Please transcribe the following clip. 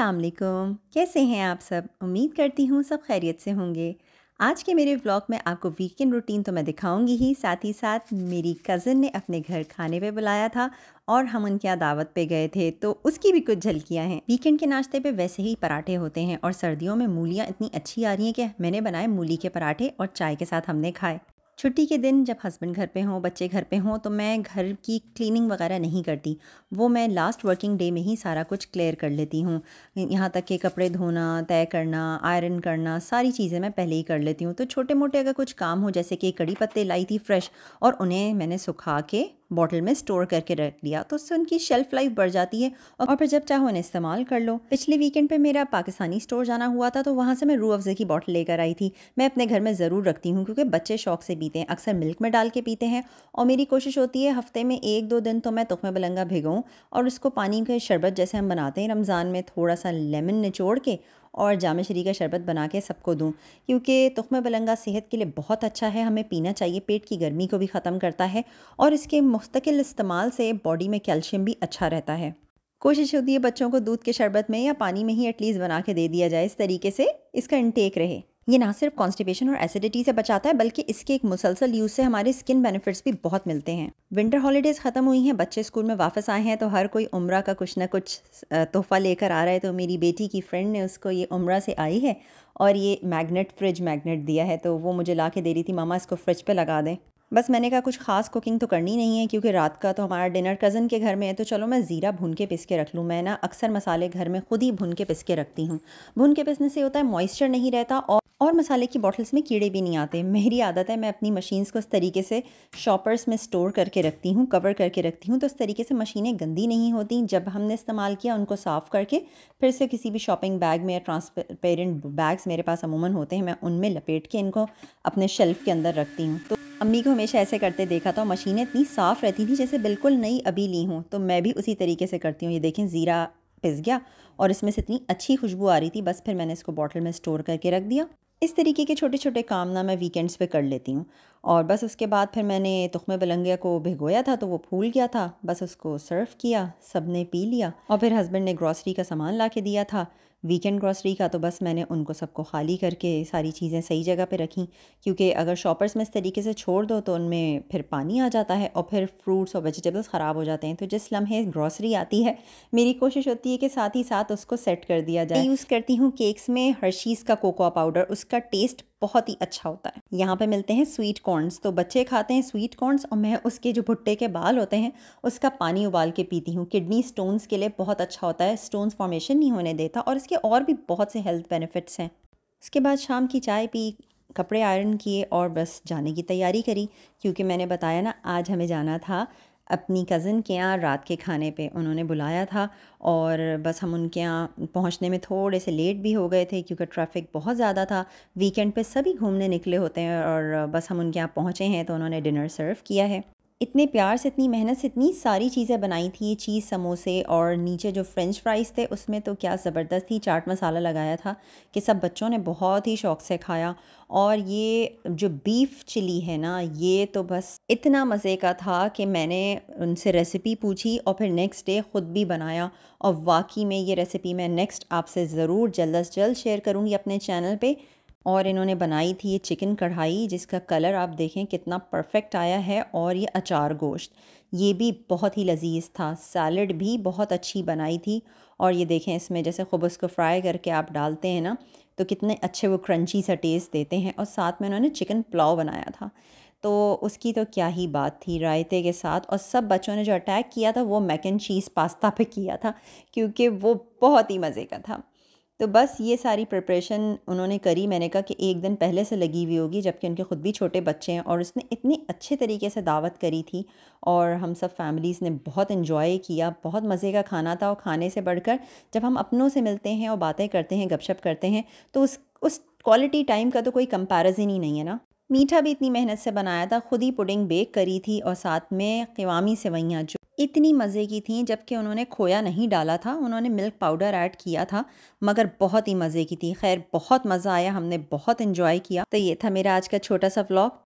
असलकुम कैसे हैं आप सब उम्मीद करती हूँ सब खैरियत से होंगे आज के मेरे व्लॉग में आपको वीकेंड रूटीन तो मैं दिखाऊंगी ही साथ ही साथ मेरी कज़न ने अपने घर खाने पे बुलाया था और हम उनके यहाँ दावत पे गए थे तो उसकी भी कुछ झलकियाँ हैं वीकेंड के नाश्ते पे वैसे ही पराठे होते हैं और सर्दियों में मूलियाँ इतनी अच्छी आ रही हैं कि मैंने बनाए मूली के पराठे और चाय के साथ हमने खाए छुट्टी के दिन जब हस्बैंड घर पे हों बच्चे घर पे हों तो मैं घर की क्लीनिंग वगैरह नहीं करती वो मैं लास्ट वर्किंग डे में ही सारा कुछ क्लियर कर लेती हूँ यहाँ तक कि कपड़े धोना तय करना आयरन करना सारी चीज़ें मैं पहले ही कर लेती हूँ तो छोटे मोटे अगर कुछ काम हो जैसे कि कड़ी पत्ते लाई थी फ्रेश और उन्हें मैंने सुखा के बॉटल में स्टोर करके रख दिया तो उससे उनकी शेल्फ लाइफ बढ़ जाती है और फिर जब चाहो उन्हें इस्तेमाल कर लो पिछले वीकेंड पर मेरा पाकिस्तानी स्टोर जाना हुआ था तो वहाँ से मैं रू अफ़ज़े की बॉटल लेकर आई थी मैं अपने घर में ज़रूर रखती हूँ क्योंकि बच्चे शौक से पीते हैं अक्सर मिल्क में डाल के पीते हैं और मेरी कोशिश होती है हफ्ते में एक दो दिन तो मैं तुखम बलंगा भिगोऊँ और उसको पानी के शरबत जैसे हम बनाते हैं रमज़ान में थोड़ा सा लेमन निचोड़ के और जाम शरी का शरबत बना के सबको दूँ क्योंकि तुख्म बलंगा सेहत के लिए बहुत अच्छा है हमें पीना चाहिए पेट की गर्मी को भी ख़त्म करता है और इसके मुस्तकिल इस्तेमाल से बॉडी में कैल्शियम भी अच्छा रहता है कोशिश होती है बच्चों को दूध के शरबत में या पानी में ही एटलीस्ट बना के दे दिया जाए इस तरीके से इसका इनटेक रहे ये ना सिर्फ कॉन्स्टिपेशन और एसिडिटी से बचाता है बल्कि इसके एक मुसलसल यूज़ से हमारे स्किन बेनिफिट्स भी बहुत मिलते हैं विंटर हॉलीडेज़ ख़त्म हुई हैं बच्चे स्कूल में वापस आए हैं तो हर कोई उम्र का कुछ ना कुछ तोहफ़ा लेकर आ रहा है तो मेरी बेटी की फ्रेंड ने उसको ये उम्र से आई है और ये मैगनेट फ्रिज मैगनेट दिया है तो वो मुझे ला के दे रही थी मामा इसको फ्रिज पर लगा दें बस मैंने कहा कुछ ख़ास कुकिंग तो करनी नहीं है क्योंकि रात का तो हमारा डिनर कज़न के घर में है तो चलो मैं ज़ीरा भून के पिस के रख लूँ मैं ना अक्सर मसाले घर में ख़ुद ही भून के पिस के रखती हूँ भून के पिसने से होता है मॉइस्चर नहीं रहता और और मसाले की बॉटल्स में कीड़े भी नहीं आते मेरी आदत है मैं अपनी मशीन्स को इस तरीके से शॉपर्स में स्टोर करके रखती हूँ कवर करके रखती हूँ तो इस तरीके से मशीनें गंदी नहीं होती जब हमने इस्तेमाल किया उनको साफ़ करके फिर से किसी भी शॉपिंग बैग में या ट्रांसपेरेंट बैग्स मेरे पास अमूमन होते हैं मैं उनमें लपेट के इनको अपने शेल्फ़ के अंदर रखती हूँ तो अम्मी को हमेशा ऐसे करते देखा था मशीनें इतनी साफ़ रहती थी जैसे बिल्कुल नई अभी ली हूँ तो मैं भी उसी तरीके से करती हूँ ये देखें ज़ीरा पिस गया और इसमें से इतनी अच्छी खुशबू आ रही थी बस फिर मैंने इसको बॉटल में स्टोर करके रख दिया इस तरीके के छोटे छोटे काम ना मैं वीकेंड्स पे कर लेती हूँ और बस उसके बाद फिर मैंने तुखमे बलंगिया को भिगोया था तो वो फूल गया था बस उसको सर्व किया सब ने पी लिया और फिर हस्बैंड ने ग्रॉसरी का सामान ला के दिया था वीकेंड ग्रॉसरी का तो बस मैंने उनको सबको खाली करके सारी चीज़ें सही जगह पे रखी क्योंकि अगर शॉपर्स में इस तरीके से छोड़ दो तो उनमें फिर पानी आ जाता है और फिर फ्रूट्स और वेजिटेबल्स ख़राब हो जाते हैं तो जिस लम्हे ग्रॉसरी आती है मेरी कोशिश होती है कि साथ ही साथ उसको सेट कर दिया जाए यूज़ करती हूँ केक्स में हर्शीज़ का कोकोआ पाउडर उसका टेस्ट बहुत ही अच्छा होता है यहाँ पे मिलते हैं स्वीट कॉर्नस तो बच्चे खाते हैं स्वीट कॉर्नस और मैं उसके जो भुट्टे के बाल होते हैं उसका पानी उबाल के पीती हूँ किडनी स्टोन्स के लिए बहुत अच्छा होता है स्टोन्स फॉर्मेशन नहीं होने देता और इसके और भी बहुत से हेल्थ बेनिफिट्स हैं उसके बाद शाम की चाय पी कपड़े आयरन किए और बस जाने की तैयारी करी क्योंकि मैंने बताया ना आज हमें जाना था अपनी कज़न के यहाँ रात के खाने पे उन्होंने बुलाया था और बस हम उनके यहाँ पहुँचने में थोड़े से लेट भी हो गए थे क्योंकि ट्रैफिक बहुत ज़्यादा था वीकेंड पे सभी घूमने निकले होते हैं और बस हम उनके यहाँ पहुँचे हैं तो उन्होंने डिनर सर्व किया है इतने प्यार से इतनी मेहनत से इतनी सारी चीज़ें बनाई थी चीज़ समोसे और नीचे जो फ्रेंच फ्राइज़ थे उसमें तो क्या ज़बरदस्त ही चाट मसाला लगाया था कि सब बच्चों ने बहुत ही शौक़ से खाया और ये जो बीफ चिली है ना ये तो बस इतना मज़े का था कि मैंने उनसे रेसिपी पूछी और फिर नेक्स्ट डे ख़ुद भी बनाया और वाकई में ये रेसिपी मैं नेक्स्ट आपसे ज़रूर जल्द अज़ जल्द शेयर करूँगी अपने चैनल पर और इन्होंने बनाई थी ये चिकन कढ़ाई जिसका कलर आप देखें कितना परफेक्ट आया है और ये अचार गोश्त ये भी बहुत ही लजीज था सैलड भी बहुत अच्छी बनाई थी और ये देखें इसमें जैसे खूब उसको फ्राई करके आप डालते हैं ना तो कितने अच्छे वो क्रंची सा टेस्ट देते हैं और साथ में उन्होंने चिकन पुलाव बनाया था तो उसकी तो क्या ही बात थी रायते के साथ और सब बच्चों ने जो अटैक किया था वो मैक एंड चीज़ पास्ता पे किया था क्योंकि वो बहुत ही मज़े का था तो बस ये सारी प्रिपरेशन उन्होंने करी मैंने कहा कि एक दिन पहले से लगी हुई होगी जबकि उनके ख़ुद भी छोटे बच्चे हैं और उसने इतनी अच्छे तरीके से दावत करी थी और हम सब फैमिलीज़ ने बहुत इन्जॉय किया बहुत मज़े का खाना था और खाने से बढ़कर जब हम अपनों से मिलते हैं और बातें करते हैं गपशप करते हैं तो उस उस क्वालिटी टाइम का तो कोई कंपेरिज़न ही नहीं है ना मीठा भी इतनी मेहनत से बनाया था ख़ुद ही पुडिंग बेक करी थी और साथ में क़वामी सेवैयाँ जो इतनी मज़े की थी जबकि उन्होंने खोया नहीं डाला था उन्होंने मिल्क पाउडर ऐड किया था मगर बहुत ही मज़े की थी खैर बहुत मज़ा आया हमने बहुत इन्जॉय किया तो ये था मेरा आज का छोटा सा व्लॉग